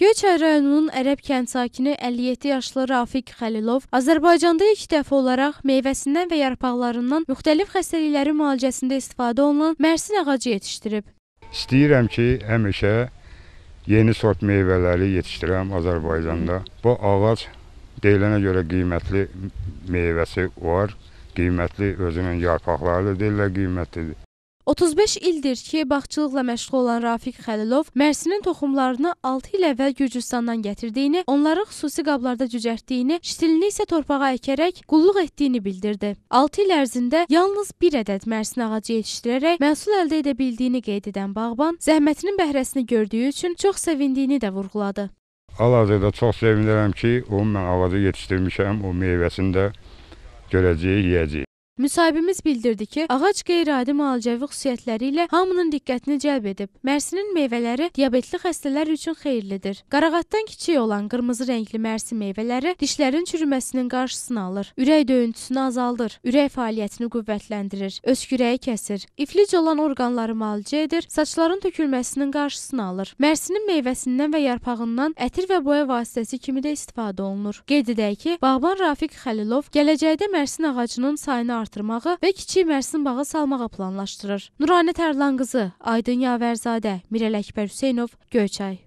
Göyçay rayonunun ərəb kənd sakini 57 yaşlı Rafiq Xəlilov Azərbaycanda ilk dəfə olaraq meyvəsindən və yarpaqlarından müxtəlif xəstəlikləri müalicəsində istifadə olunan mərsin ağacı yetişdirib. İstəyirəm ki, həmişə yeni sort meyvələri yetişdirəm Azərbaycanda. Bu ağac deyilənə görə qiymətli meyvəsi var, qiymətli özünün yarpaqları da deyirlər qiymətlidir. 35 ildir ki, bağçılıqla məşğul olan Rafiq Xəlilov mərsinin toxumlarını 6 il əvvəl Gürcüstandan gətirdiyini, onları xüsusi qablarda cücərtdiyini, şitilini isə torpağa əkərək qulluq etdiyini bildirdi. 6 il ərzində yalnız bir ədəd mərsin ağacı yetişdirərək məhsul əldə edə bildiyini qeyd edən bağban zəhmətinin bəhrəsini gördüyü üçün çox sevindiyini də vurğuladı. Hal-hazırda çox sevinirəm ki, onu mən ağacı yetişdirmişəm, o meyvəsini də görəcəyik, yeyəcəyik. Müsahibimiz bildirdi ki, ağac qeyri-adi müalicəvi xüsusiyyətləri ilə hamının diqqətini cəlb edib. Mərsinin meyvələri diabetli xəstələr üçün xeyirlidir. Qarağatdan kiçik olan qırmızı rəngli mərsi meyvələri dişlərin çürüməsinin qarşısını alır, ürək döyüntüsünü azaldır, ürək fəaliyyətini qüvvətləndirir, öskürəyi kəsir, iflic olan orqanları müalicə edir, saçların tökülməsinin qarşısını alır. Mərsinin meyvəsindən və yarpağından ətir və boya vasitəsi kimi də istifadə olunur. Qeyd edək ki, bağban Rafiq Xəlilov gələcəkdə mərsin ağacının sayını artırmağı və kiçik mərsim bağı salmağı planlaşdırır. Nuranə Tərlan qızı, Aydın Yavərzadə, Mirəl Əkbər Hüseynov, Göyçay.